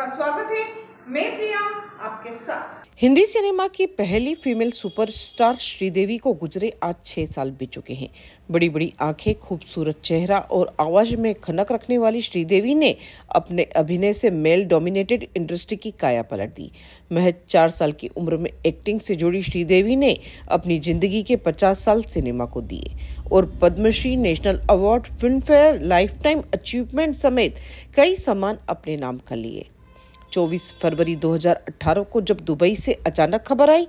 आपका स्वागत है मैं प्रिया आपके साथ हिंदी सिनेमा की पहली फीमेल सुपरस्टार श्रीदेवी को गुजरे आज छह साल बीत चुके हैं बड़ी बड़ी आंखें खूबसूरत चेहरा और आवाज में खनक रखने वाली श्रीदेवी ने अपने अभिनय से मेल डोमिनेटेड इंडस्ट्री की काया पलट दी महज चार साल की उम्र में एक्टिंग से जुड़ी श्रीदेवी ने अपनी जिंदगी के पचास साल सिनेमा को दिए और Padmashri national award Filmfare lifetime achievement समेत कई सम्मान अपने नाम कर लिए 24 फरवरी 2018 को जब दुबई से अचानक खबर आई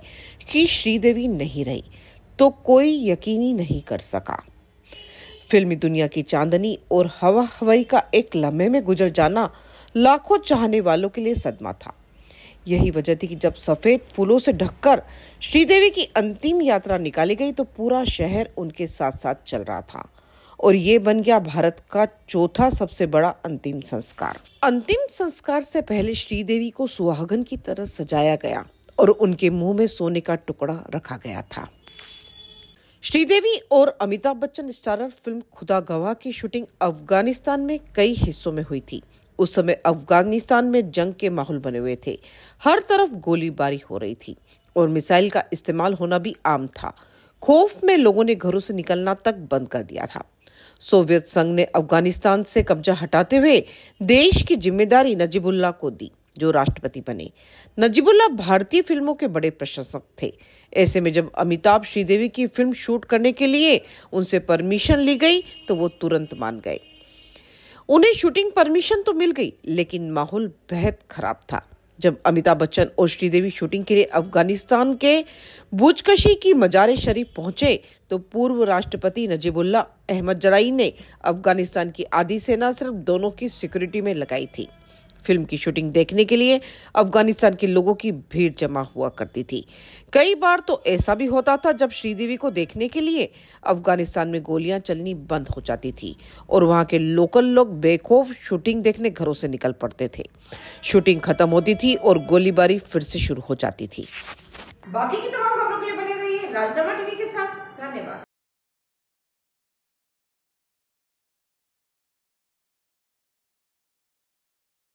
कि श्रीदेवी नहीं रही तो कोई यकीनी नहीं कर सका फिल्मी दुनिया की चांदनी और हवा हवाई का एक लम्हे में गुजर जाना लाखों चाहने वालों के लिए सदमा था यही वजह थी कि जब सफ़ेद फूलों से ढककर श्रीदेवी की अंतिम यात्रा निकाली गई तो पूरा शहर उनके साथ साथ चल रहा था और ये बन गया भारत का चौथा सबसे बड़ा अंतिम संस्कार अंतिम संस्कार से पहले श्रीदेवी को सुहागन की तरह सजाया गया और उनके मुंह में सोने का टुकड़ा रखा गया था श्रीदेवी और अमिताभ बच्चन स्टारर फिल्म खुदा गवाह की शूटिंग अफगानिस्तान में कई हिस्सों में हुई थी उस समय अफगानिस्तान में जंग के माहौल बने हुए थे हर तरफ गोलीबारी हो रही थी और मिसाइल का इस्तेमाल होना भी आम था खौफ में लोगों ने घरों से निकलना तक बंद कर दिया था सोवियत संघ ने अफगानिस्तान से कब्जा हटाते हुए देश की जिम्मेदारी नजीबुल्ला को दी जो राष्ट्रपति बने नजीबुल्ला भारतीय फिल्मों के बड़े प्रशंसक थे ऐसे में जब अमिताभ श्रीदेवी की फिल्म शूट करने के लिए उनसे परमिशन ली गई तो वो तुरंत मान गए उन्हें शूटिंग परमिशन तो मिल गई लेकिन माहौल बेहद खराब था जब अमिताभ बच्चन और श्रीदेवी शूटिंग के लिए अफगानिस्तान के बुजकशी की मजार शरीफ पहुंचे तो पूर्व राष्ट्रपति नजीबुल्ला अहमद जलाई ने अफगानिस्तान की आधी सेना सिर्फ दोनों की सिक्योरिटी में लगाई थी फिल्म की शूटिंग देखने के लिए अफगानिस्तान के लोगों की भीड़ जमा हुआ करती थी कई बार तो ऐसा भी होता था जब श्रीदेवी को देखने के लिए अफगानिस्तान में गोलियां चलनी बंद हो जाती थी और वहां के लोकल लोग बेखौफ शूटिंग देखने घरों से निकल पड़ते थे शूटिंग खत्म होती थी और गोलीबारी फिर से शुरू हो जाती थी बाकी की तमाम खबरों के लिए बने रहिए राजनामा टीवी के साथ धन्यवाद